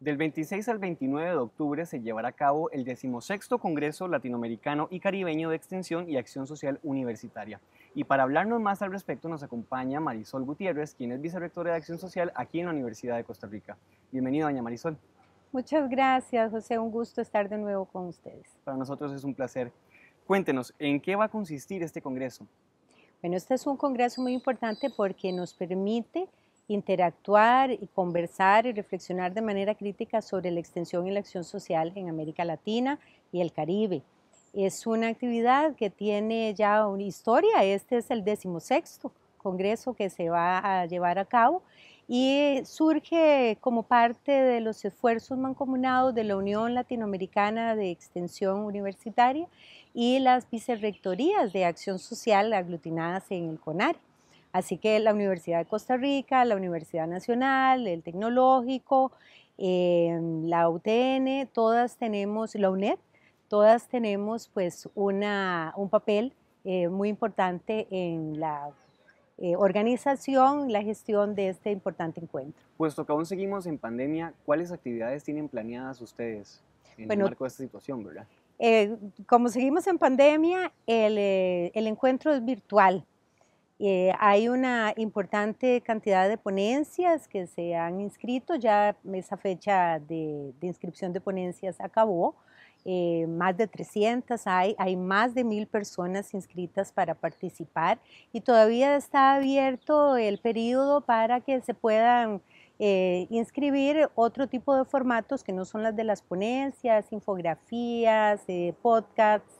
Del 26 al 29 de octubre se llevará a cabo el 16 Congreso Latinoamericano y Caribeño de Extensión y Acción Social Universitaria. Y para hablarnos más al respecto nos acompaña Marisol Gutiérrez, quien es Vicerrectora de Acción Social aquí en la Universidad de Costa Rica. Bienvenida, doña Marisol. Muchas gracias, José. Un gusto estar de nuevo con ustedes. Para nosotros es un placer. Cuéntenos, ¿en qué va a consistir este Congreso? Bueno, este es un Congreso muy importante porque nos permite interactuar y conversar y reflexionar de manera crítica sobre la extensión y la acción social en América Latina y el Caribe. Es una actividad que tiene ya una historia, este es el decimosexto congreso que se va a llevar a cabo y surge como parte de los esfuerzos mancomunados de la Unión Latinoamericana de Extensión Universitaria y las vicerrectorías de acción social aglutinadas en el CONARE. Así que la Universidad de Costa Rica, la Universidad Nacional, el Tecnológico, em, la UTN, todas tenemos, la UNED, todas tenemos pues una, un papel eh, muy importante en la eh, organización y la gestión de este importante encuentro. Puesto que aún seguimos en pandemia, ¿cuáles actividades tienen planeadas ustedes en el marco de esta situación, verdad? Eh, como seguimos en pandemia, el, encuentro es virtual. Eh, hay una importante cantidad de ponencias que se han inscrito, ya esa fecha de, inscripción de ponencias acabó, eh, más de 300 hay, hay más de mil personas inscritas para participar y todavía está abierto el periodo para que se puedan eh, inscribir otro tipo de formatos que no son las de las ponencias, infografías, podcasts,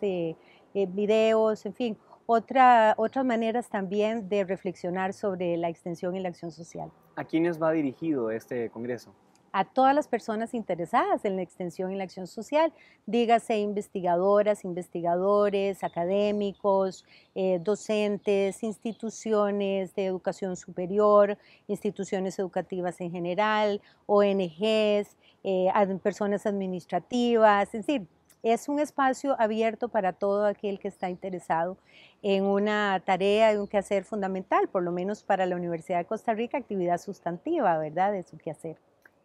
videos, en fin, otra, otras maneras también de reflexionar sobre la extensión y la acción social. ¿A quiénes va dirigido este Congreso? a todas las personas interesadas en la extensión y la acción social, dígase investigadoras, investigadores, académicos, eh, docentes, instituciones de educación superior, instituciones educativas en general, ONGs, eh, personas administrativas, es decir, es un espacio abierto para todo aquel que está interesado en una tarea, y un quehacer fundamental, por lo menos para la Universidad de Costa Rica, actividad sustantiva, ¿verdad?, de su quehacer.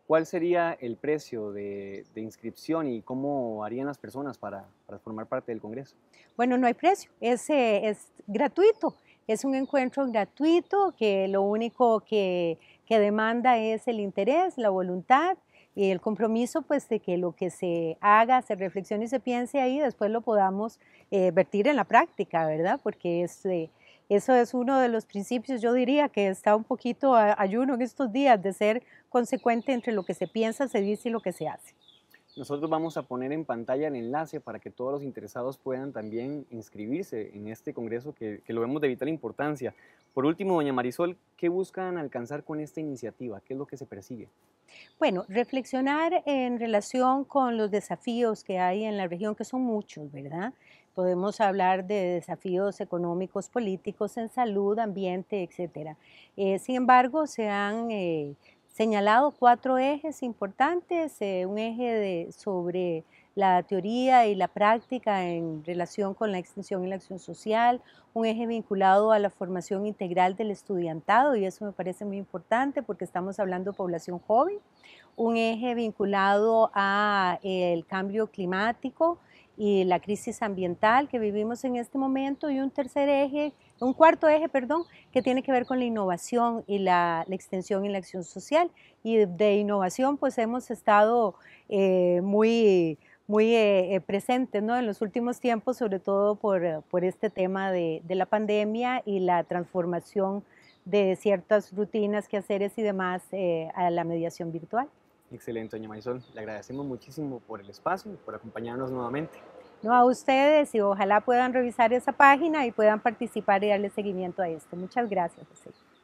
¿Cuál sería el precio de, inscripción y cómo harían las personas para, formar parte del Congreso? Bueno, no hay precio, es, eh, gratuito, es un encuentro gratuito que lo único que demanda es el interés, la voluntad y el compromiso pues de que lo que se haga, se reflexione y se piense ahí, después lo podamos eh, vertir en la práctica, ¿verdad? Porque eh, eso es uno de los principios, yo diría que está un poquito ayuno en estos días de ser consecuente entre lo que se piensa, se dice y lo que se hace. Nosotros vamos a poner en pantalla el enlace para que todos los interesados puedan también inscribirse en este congreso que, lo vemos de vital importancia. Por último, doña Marisol, ¿qué buscan alcanzar con esta iniciativa? ¿Qué es lo que se persigue? Bueno, reflexionar en relación con los desafíos que hay en la región, que son muchos, ¿verdad? Podemos hablar de desafíos económicos, políticos, en salud, ambiente, etcétera. Eh, sin embargo, se han... Eh, señalado cuatro ejes importantes, eh, un eje sobre la teoría y la práctica en relación con la extensión y la acción social, un eje vinculado a la formación integral del estudiantado, y eso me parece muy importante porque estamos hablando de población joven, un eje vinculado a el cambio climático y la crisis ambiental que vivimos en este momento, y un tercer eje un cuarto eje, perdón, que tiene que ver con la innovación y la, extensión y la acción social. Y de, innovación, pues hemos estado eh, muy muy eh, eh, presentes ¿no? en los últimos tiempos, sobre todo por, este tema de, la pandemia y la transformación de ciertas rutinas, quehaceres y demás a la mediación virtual. Excelente, doña Marisol. Le agradecemos muchísimo por el espacio y por acompañarnos nuevamente. ¿no? a ustedes y ojalá puedan revisar esa página y puedan participar y darle seguimiento a esto. Muchas gracias. José.